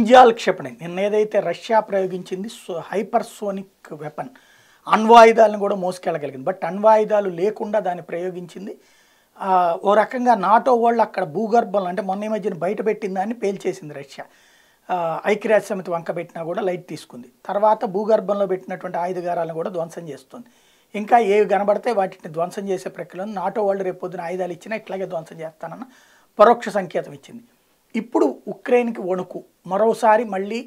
Kinzhal క్షిపణి నిన్న ఏదైతే రష్యా ప్రయోగించింది హైపర్సోనిక్ వెపన్ అణ్వాయుధాలను కూడా మోసుకెళ్ళగలిగింది బట్ అణ్వాయుధాలు లేకుండా దాన్ని ప్రయోగించింది ఓ రకంగా నాటో వాళ్ళు అక్కడ భూగర్భంలో అంటే మొన్న ఈ మధ్యన బయట పెట్టిందని పేల్చేసింది రష్యా ఐక్యరాజ్య సమితి వంక పెట్టినా కూడా లైట్ తీసుకుంది తర్వాత భూగర్భంలో పెట్టినటువంటి ఆయుధగారాలను కూడా ధ్వంసం చేస్తుంది ఇంకా ఏవి కనబడితే వాటిని ధ్వంసం చేసే ప్రక్రియలో నాటో వాళ్ళు రేపొద్దున ఆయుధాలు ఇచ్చినా ఇట్లాగే ధ్వంసం చేస్తానన్న పరోక్ష సంకేతం ఇచ్చింది ఇప్పుడు ఉక్రెయిన్కి వణుకు మరోసారి మళ్ళీ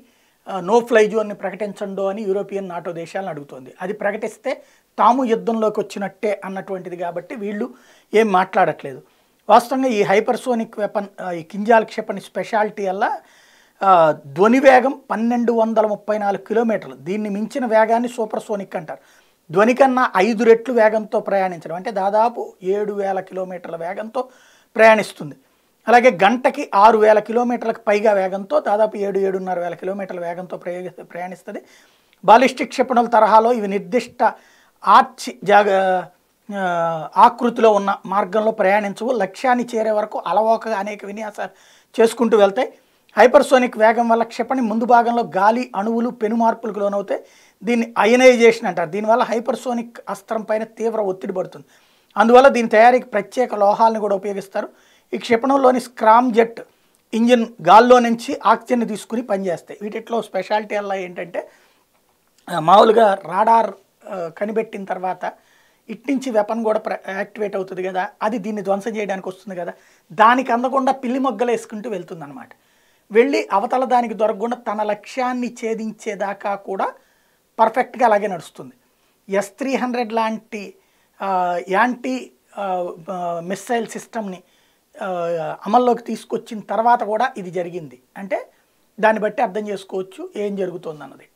నో ఫ్లై జోన్ని ప్రకటించండు అని యూరోపియన్ నాటో దేశాలను అడుగుతోంది అది ప్రకటిస్తే తాము యుద్ధంలోకి వచ్చినట్టే అన్నటువంటిది కాబట్టి వీళ్ళు ఏం మాట్లాడట్లేదు వాస్తవంగా ఈ హైపర్సోనిక్ వెపన్ ఈ కింజాల్ క్షిపణి స్పెషాలిటీ వల్ల ధ్వనివేగం పన్నెండు వందల ముప్పై నాలుగు కిలోమీటర్లు దీన్ని మించిన వేగాన్ని సూపర్ సోనిక్ అంటారు ధ్వని కన్నా ఐదు రెట్లు వేగంతో ప్రయాణించడం అంటే దాదాపు ఏడు వేల కిలోమీటర్ల వేగంతో ప్రయాణిస్తుంది అలాగే గంటకి ఆరు వేల కిలోమీటర్లకు పైగా వేగంతో దాదాపు ఏడు ఏడున్నర వేల కిలోమీటర్ల వేగంతో ప్రయోగి ప్రయాణిస్తుంది బాలిస్టిక్ క్షిపణుల తరహాలో ఇవి నిర్దిష్ట ఆర్చి జాగ ఆకృతిలో ఉన్న మార్గంలో ప్రయాణించవు లక్ష్యాన్ని చేరే వరకు అలవోకగా అనేక విన్యాసాలు చేసుకుంటూ వెళ్తాయి హైపర్సోనిక్ వేగం వల్ల క్షిపణి ముందు భాగంలో గాలి అణువులు పెనుమార్పులకు లోనవుతాయి దీన్ని అయనైజేషన్ అంటారు దీనివల్ల హైపర్సోనిక్ అస్త్రం పైన తీవ్ర ఒత్తిడి పడుతుంది అందువల్ల దీని తయారీకి ప్రత్యేక లోహాలను కూడా ఉపయోగిస్తారు ఈ క్షిపణంలోని స్క్రామ్ జెట్ ఇంజిన్ గాల్లో నుంచి ఆక్సిజన్ తీసుకుని పనిచేస్తాయి వీటిలో స్పెషాలిటీ అలా ఏంటంటే మామూలుగా రాడార్ కనిపెట్టిన తర్వాత ఇట్నుంచి వెపన్ కూడా యాక్టివేట్ అవుతుంది కదా అది దీన్ని ధ్వంసం చేయడానికి వస్తుంది కదా దానికి అందకుండా పిల్లి మొగ్గలు వేసుకుంటూ వెళ్తుంది అనమాట వెళ్ళి అవతల దానికి దొరకకుండా తన లక్ష్యాన్ని ఛేదించేదాకా కూడా పర్ఫెక్ట్గా అలాగే నడుస్తుంది ఎస్ త్రీ హండ్రెడ్ లాంటి యాంటీ మిస్సైల్ సిస్టమ్ని అమల్లోకి తీసుకొచ్చిన తర్వాత కూడా ఇది జరిగింది అంటే దాన్ని బట్టి అర్థం చేసుకోవచ్చు ఏం అన్నది